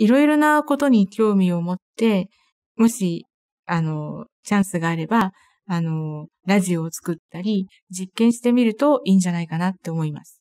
いろいろなことに興味を持って、もし、あの、チャンスがあれば、あの、ラジオを作ったり、実験してみるといいんじゃないかなって思います。